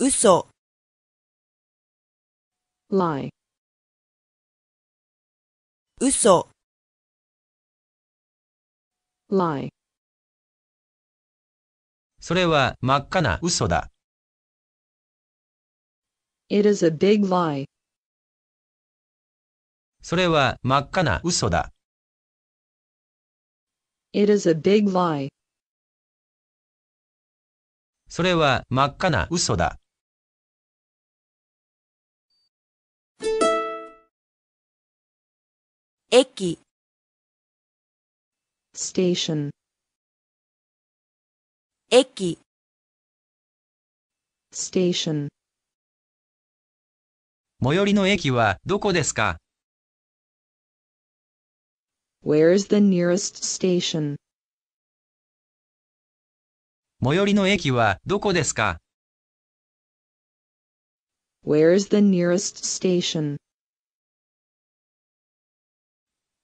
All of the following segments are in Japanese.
嘘 lie 嘘 lie それは真っ赤な嘘だ。It is a big lie. それは真っ赤な嘘だ。It is a big lie. それは真っ赤な嘘だ。駅 station 駅 station 最寄りの駅はどこですか Where is the nearest station? 最寄りの駅はどこですか Where is the nearest station?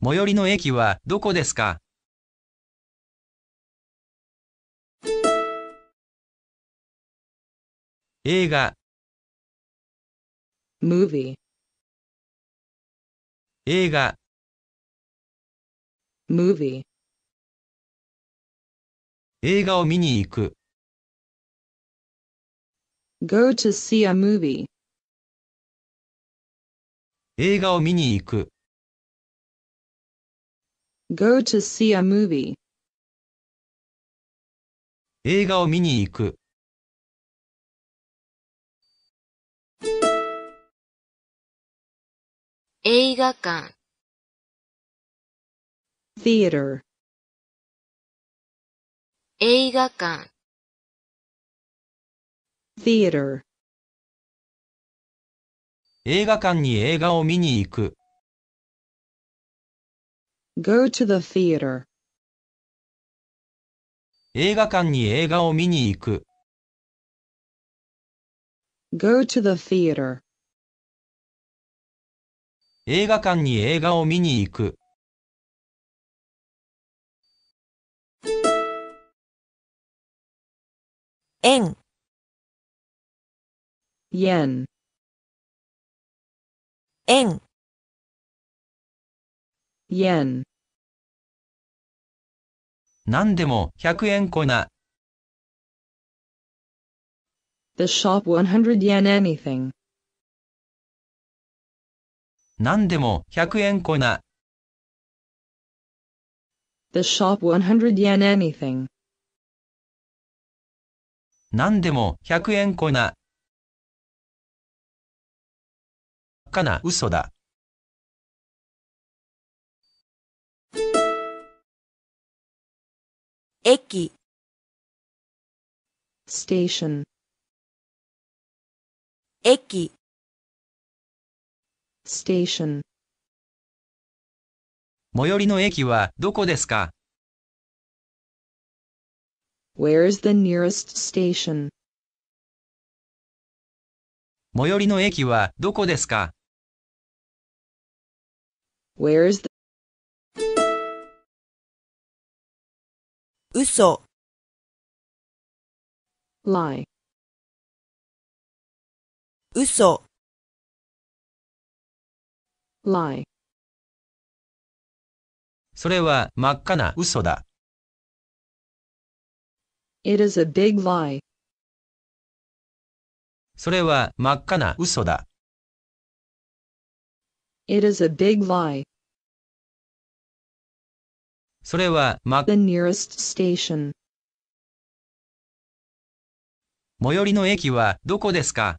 最寄りの駅はどこですか映画 movie 映画 movie 映画を見に行く go to see a movie 映画を見に行く go to see a movie 映画を見に行く。映画館 theater 映画館 theater 映画館に映画を見に行く。Go to the theater. 映画館に映画を見に行く。Go to the theater. 映画館に映画を見に行く。円 y 円 yen 何でも100円粉 The shop 100 yen anything 何でも100円粉 The shop 100 yen anything 何でも100円粉かな嘘だ駅 station 駅 station 最寄りの駅はどこですか Where is the nearest station? 最寄りの駅はどこですか Where is the 嘘 lie 嘘 lie それは真っ赤な嘘だ。It is a big lie. それは真っ赤な嘘だ。It is a big lie. それは、ま、the nearest station 最寄りの駅はどこですか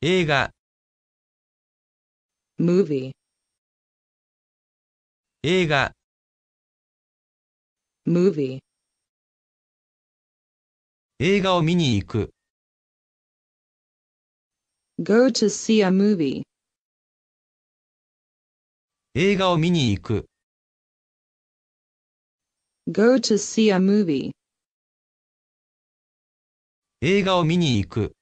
映画 movie 映画 movie 映画を見に行く go to see a movie 映画を見に行く go to see a movie 映画を見に行く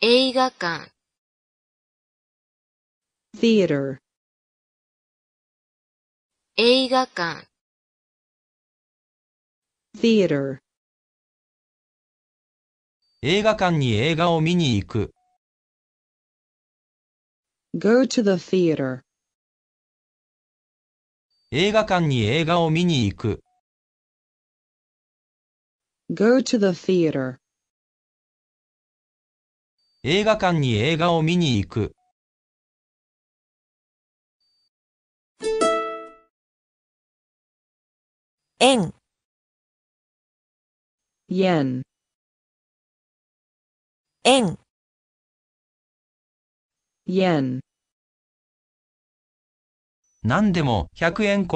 映画館 theater 映画館 Theater 映画館に映画を見に行く。Go to the theater. 映画館に映画を見に行く。Go to the theater. 映画館に映画を見に行く。円 yen 円 yen 何でも100円